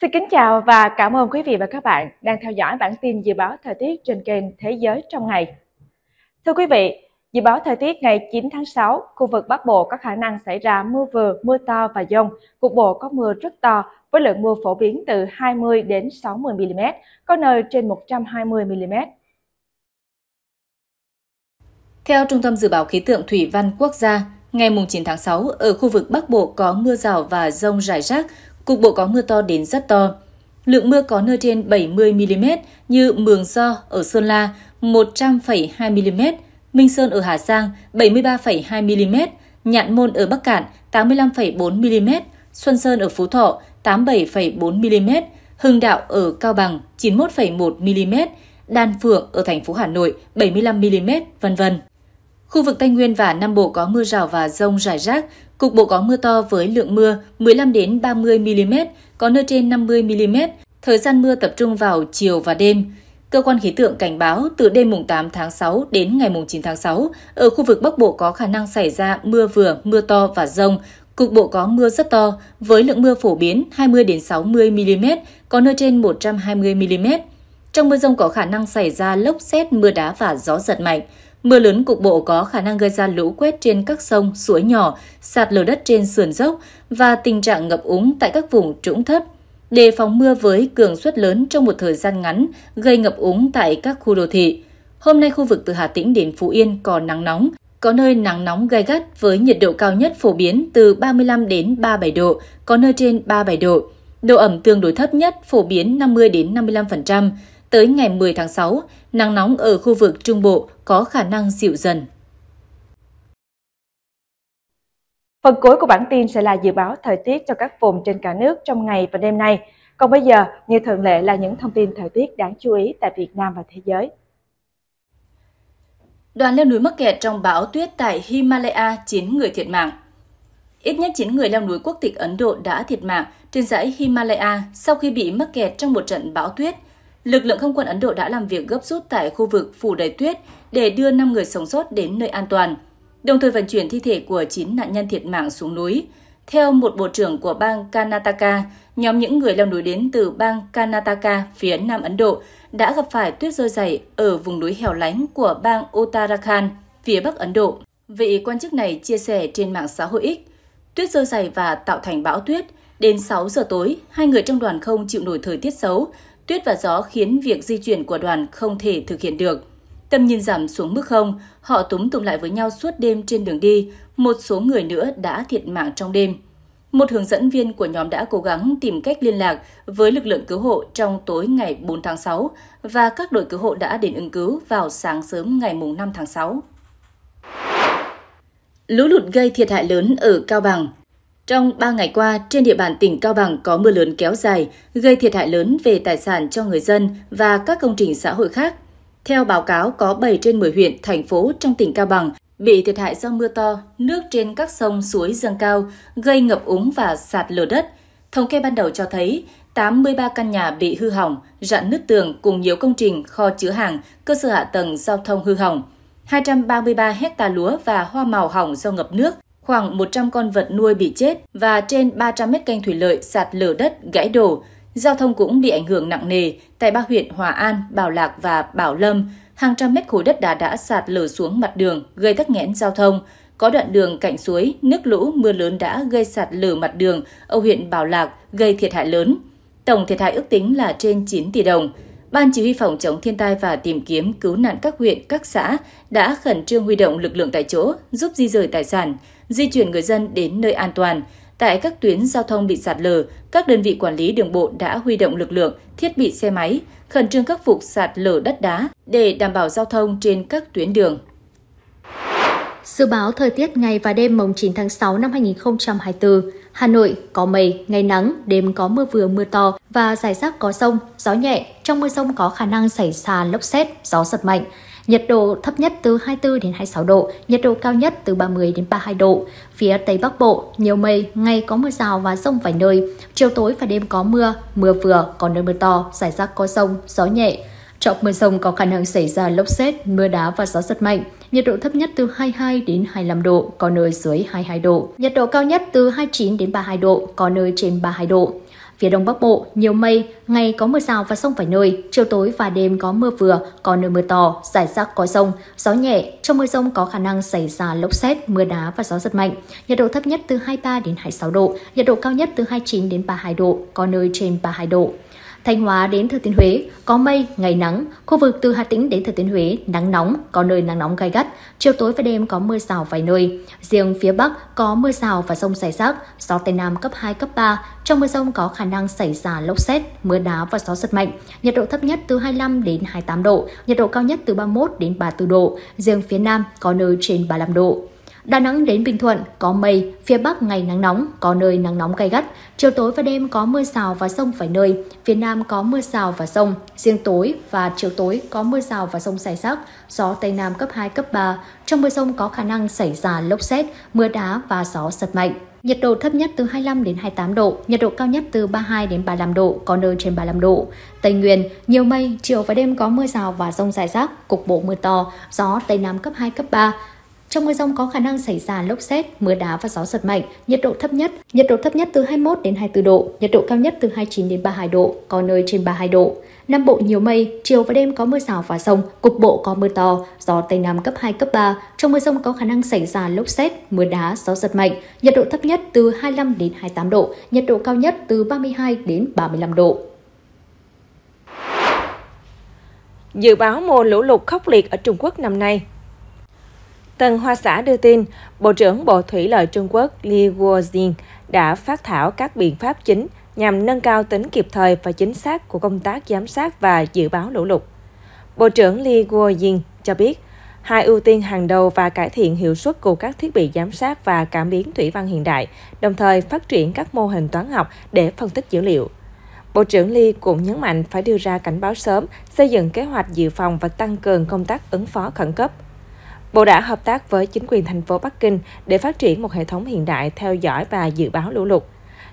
Xin kính chào và cảm ơn quý vị và các bạn đang theo dõi bản tin dự báo thời tiết trên kênh Thế giới trong ngày. Thưa quý vị, dự báo thời tiết ngày 9 tháng 6, khu vực Bắc Bộ có khả năng xảy ra mưa vừa, mưa to và dông, cục bộ có mưa rất to với lượng mưa phổ biến từ 20 đến 60 mm, có nơi trên 120 mm. Theo Trung tâm Dự báo Khí tượng Thủy văn Quốc gia, Ngày 9 tháng 6, ở khu vực Bắc Bộ có mưa rào và rông rải rác, cục bộ có mưa to đến rất to. Lượng mưa có nơi trên 70mm như Mường So ở Sơn La 100,2mm, Minh Sơn ở Hà Giang 73,2mm, Nhạn Môn ở Bắc Cạn 85,4mm, Xuân Sơn ở Phú Thọ 87,4mm, Hưng Đạo ở Cao Bằng 91,1mm, Đan Phượng ở thành phố Hà Nội 75mm, vân vân. Khu vực Tây Nguyên và Nam Bộ có mưa rào và rông rải rác, Cục bộ có mưa to với lượng mưa 15 đến 30 mm, có nơi trên 50 mm. Thời gian mưa tập trung vào chiều và đêm. Cơ quan khí tượng cảnh báo từ đêm mùng 8 tháng 6 đến ngày mùng 9 tháng 6, ở khu vực Bắc Bộ có khả năng xảy ra mưa vừa, mưa to và rông. Cục bộ có mưa rất to, với lượng mưa phổ biến 20 đến 60 mm, có nơi trên 120 mm. Trong mưa rông có khả năng xảy ra lốc xét, mưa đá và gió giật mạnh. Mưa lớn cục bộ có khả năng gây ra lũ quét trên các sông, suối nhỏ, sạt lở đất trên sườn dốc và tình trạng ngập úng tại các vùng trũng thấp. Đề phòng mưa với cường suất lớn trong một thời gian ngắn gây ngập úng tại các khu đô thị. Hôm nay khu vực từ Hà Tĩnh đến Phú Yên có nắng nóng, có nơi nắng nóng gai gắt với nhiệt độ cao nhất phổ biến từ 35 đến 37 độ, có nơi trên 37 độ. Độ ẩm tương đối thấp nhất phổ biến 50 đến 55% tới ngày 10 tháng 6, nắng nóng ở khu vực Trung Bộ có khả năng dịu dần. Phần cuối của bản tin sẽ là dự báo thời tiết cho các vùng trên cả nước trong ngày và đêm nay. Còn bây giờ, như thường lệ là những thông tin thời tiết đáng chú ý tại Việt Nam và thế giới. Đoàn leo núi mắc kẹt trong bão tuyết tại Himalaya 9 người thiệt mạng. Ít nhất 9 người leo núi quốc tịch Ấn Độ đã thiệt mạng trên dãy Himalaya sau khi bị mắc kẹt trong một trận bão tuyết lực lượng không quân Ấn Độ đã làm việc gấp rút tại khu vực phủ đầy tuyết để đưa 5 người sống sót đến nơi an toàn, đồng thời vận chuyển thi thể của 9 nạn nhân thiệt mạng xuống núi. Theo một bộ trưởng của bang Karnataka, nhóm những người leo núi đến từ bang Karnataka phía Nam Ấn Độ đã gặp phải tuyết rơi dày ở vùng núi hẻo lánh của bang Uttarakhand phía Bắc Ấn Độ. Vị quan chức này chia sẻ trên mạng xã hội X, tuyết rơi dày và tạo thành bão tuyết. Đến 6 giờ tối, hai người trong đoàn không chịu nổi thời tiết xấu tuyết và gió khiến việc di chuyển của đoàn không thể thực hiện được. Tâm nhìn giảm xuống mức không, họ túm tụng lại với nhau suốt đêm trên đường đi, một số người nữa đã thiệt mạng trong đêm. Một hướng dẫn viên của nhóm đã cố gắng tìm cách liên lạc với lực lượng cứu hộ trong tối ngày 4 tháng 6 và các đội cứu hộ đã đến ứng cứu vào sáng sớm ngày 5 tháng 6. Lũ lụt gây thiệt hại lớn ở Cao Bằng, trong 3 ngày qua, trên địa bàn tỉnh Cao Bằng có mưa lớn kéo dài, gây thiệt hại lớn về tài sản cho người dân và các công trình xã hội khác. Theo báo cáo, có 7 trên 10 huyện, thành phố trong tỉnh Cao Bằng bị thiệt hại do mưa to, nước trên các sông suối dâng cao, gây ngập úng và sạt lở đất. Thống kê ban đầu cho thấy 83 căn nhà bị hư hỏng, rạn nứt tường cùng nhiều công trình, kho chứa hàng, cơ sở hạ tầng giao thông hư hỏng. 233 hecta lúa và hoa màu hỏng do ngập nước, khoảng 100 con vật nuôi bị chết và trên 300 mét canh thủy lợi sạt lở đất, gãy đổ. Giao thông cũng bị ảnh hưởng nặng nề tại ba huyện Hòa An, Bảo Lạc và Bảo Lâm. Hàng trăm mét khối đất đá đã sạt lở xuống mặt đường, gây tắc nghẽn giao thông. Có đoạn đường cạnh suối, nước lũ, mưa lớn đã gây sạt lở mặt đường ở huyện Bảo Lạc, gây thiệt hại lớn. Tổng thiệt hại ước tính là trên 9 tỷ đồng. Ban Chỉ huy Phòng chống thiên tai và tìm kiếm cứu nạn các huyện, các xã đã khẩn trương huy động lực lượng tại chỗ giúp di rời tài sản di chuyển người dân đến nơi an toàn. Tại các tuyến giao thông bị sạt lở, các đơn vị quản lý đường bộ đã huy động lực lượng, thiết bị xe máy, khẩn trương khắc phục sạt lở đất đá để đảm bảo giao thông trên các tuyến đường. Dự báo thời tiết ngày và đêm mùng 9 tháng 6 năm 2024, Hà Nội có mây, ngày nắng, đêm có mưa vừa mưa to và rải rác có rông, gió nhẹ, trong mưa rông có khả năng xảy ra lốc xét, gió giật mạnh nhiệt độ thấp nhất từ 24 đến 26 độ, nhiệt độ cao nhất từ 30 đến 32 độ. Phía Tây Bắc Bộ, nhiều mây, ngày có mưa rào và rông vài nơi, chiều tối và đêm có mưa, mưa vừa, có nơi mưa to, rải rác có rông, gió nhẹ. trong mưa rông có khả năng xảy ra lốc xét, mưa đá và gió giật mạnh. Nhiệt độ thấp nhất từ 22 đến 25 độ, có nơi dưới 22 độ. Nhiệt độ cao nhất từ 29 đến 32 độ, có nơi trên 32 độ. Phía Đông Bắc Bộ, nhiều mây, ngày có mưa rào và sông vài nơi, chiều tối và đêm có mưa vừa, có nơi mưa to, rải rác có rông, gió nhẹ, trong mưa rông có khả năng xảy ra lốc xét, mưa đá và gió giật mạnh. Nhiệt độ thấp nhất từ 23 đến 26 độ, nhiệt độ cao nhất từ 29 đến 32 độ, có nơi trên 32 độ. Thanh Hóa đến Thừa Thiên Huế có mây, ngày nắng, khu vực từ Hà Tĩnh đến Thừa Thiên Huế nắng nóng, có nơi nắng nóng gai gắt, chiều tối và đêm có mưa rào vài nơi. Riêng phía Bắc có mưa rào và rông rải rác, gió Tây Nam cấp 2, cấp 3. Trong mưa rông có khả năng xảy ra lốc xét, mưa đá và gió giật mạnh. Nhiệt độ thấp nhất từ 25 đến 28 độ, nhiệt độ cao nhất từ 31 đến 34 độ. Riêng phía Nam có nơi trên 35 độ. Đà Nẵng đến Bình Thuận có mây, phía Bắc ngày nắng nóng, có nơi nắng nóng gay gắt, chiều tối và đêm có mưa rào và rông vài nơi, phía Nam có mưa rào và rông, riêng tối và chiều tối có mưa rào và rông rải rác, gió Tây Nam cấp 2, cấp 3, trong mưa rông có khả năng xảy ra lốc xét, mưa đá và gió giật mạnh. Nhiệt độ thấp nhất từ 25 đến 28 độ, nhiệt độ cao nhất từ 32 đến 35 độ, có nơi trên 35 độ. Tây Nguyên, nhiều mây, chiều và đêm có mưa rào và rông rải rác, cục bộ mưa to, gió Tây Nam cấp 2, cấp 3, trong mưa rông có khả năng xảy ra lốc xét, mưa đá và gió giật mạnh, nhiệt độ thấp nhất, nhiệt độ thấp nhất từ 21 đến 24 độ, nhiệt độ cao nhất từ 29 đến 32 độ, có nơi trên 32 độ. Nam Bộ nhiều mây, chiều và đêm có mưa rào và rông, cục bộ có mưa to, gió Tây Nam cấp 2, cấp 3. Trong mưa rông có khả năng xảy ra lốc xét, mưa đá, gió giật mạnh, nhiệt độ thấp nhất từ 25 đến 28 độ, nhiệt độ cao nhất từ 32 đến 35 độ. Dự báo mùa lũ lụt khốc liệt ở Trung Quốc năm nay Tân Hoa Xã đưa tin, Bộ trưởng Bộ Thủy lợi Trung Quốc Li Guozin đã phát thảo các biện pháp chính nhằm nâng cao tính kịp thời và chính xác của công tác giám sát và dự báo lũ lụt. Bộ trưởng Li Guozin cho biết, hai ưu tiên hàng đầu và cải thiện hiệu suất của các thiết bị giám sát và cảm biến thủy văn hiện đại, đồng thời phát triển các mô hình toán học để phân tích dữ liệu. Bộ trưởng Li cũng nhấn mạnh phải đưa ra cảnh báo sớm, xây dựng kế hoạch dự phòng và tăng cường công tác ứng phó khẩn cấp – Bộ đã hợp tác với chính quyền thành phố Bắc Kinh để phát triển một hệ thống hiện đại theo dõi và dự báo lũ lụt.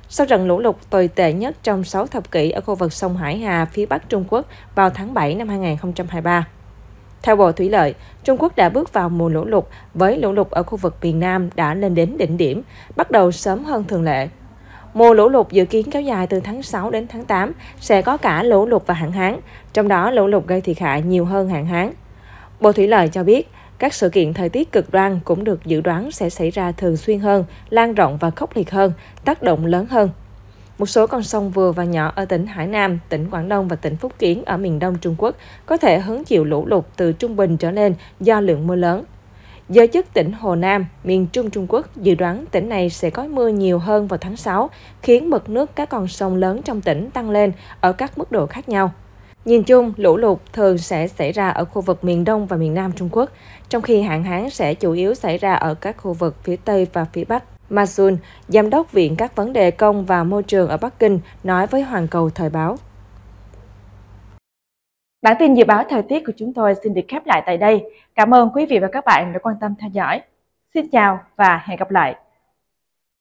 Sau trận lũ lụt tồi tệ nhất trong 6 thập kỷ ở khu vực sông Hải Hà phía Bắc Trung Quốc vào tháng 7 năm 2023. Theo Bộ Thủy lợi, Trung Quốc đã bước vào mùa lũ lụt với lũ lụt ở khu vực miền Nam đã lên đến đỉnh điểm, bắt đầu sớm hơn thường lệ. Mùa lũ lụt dự kiến kéo dài từ tháng 6 đến tháng 8 sẽ có cả lũ lụt và hạn hán, trong đó lũ lụt gây thiệt hại nhiều hơn hạn hán. Bộ Thủy lợi cho biết, các sự kiện thời tiết cực đoan cũng được dự đoán sẽ xảy ra thường xuyên hơn, lan rộng và khốc liệt hơn, tác động lớn hơn. Một số con sông vừa và nhỏ ở tỉnh Hải Nam, tỉnh Quảng Đông và tỉnh Phúc Kiến ở miền đông Trung Quốc có thể hứng chịu lũ lụt từ trung bình trở lên do lượng mưa lớn. Giới chức tỉnh Hồ Nam, miền Trung Trung Quốc dự đoán tỉnh này sẽ có mưa nhiều hơn vào tháng 6, khiến mực nước các con sông lớn trong tỉnh tăng lên ở các mức độ khác nhau. Nhìn chung, lũ lụt thường sẽ xảy ra ở khu vực miền Đông và miền Nam Trung Quốc, trong khi hạn hán sẽ chủ yếu xảy ra ở các khu vực phía Tây và phía Bắc. Ma Sun, Giám đốc Viện các vấn đề công và môi trường ở Bắc Kinh, nói với Hoàn Cầu Thời báo. Bản tin dự báo thời tiết của chúng tôi xin được khép lại tại đây. Cảm ơn quý vị và các bạn đã quan tâm theo dõi. Xin chào và hẹn gặp lại!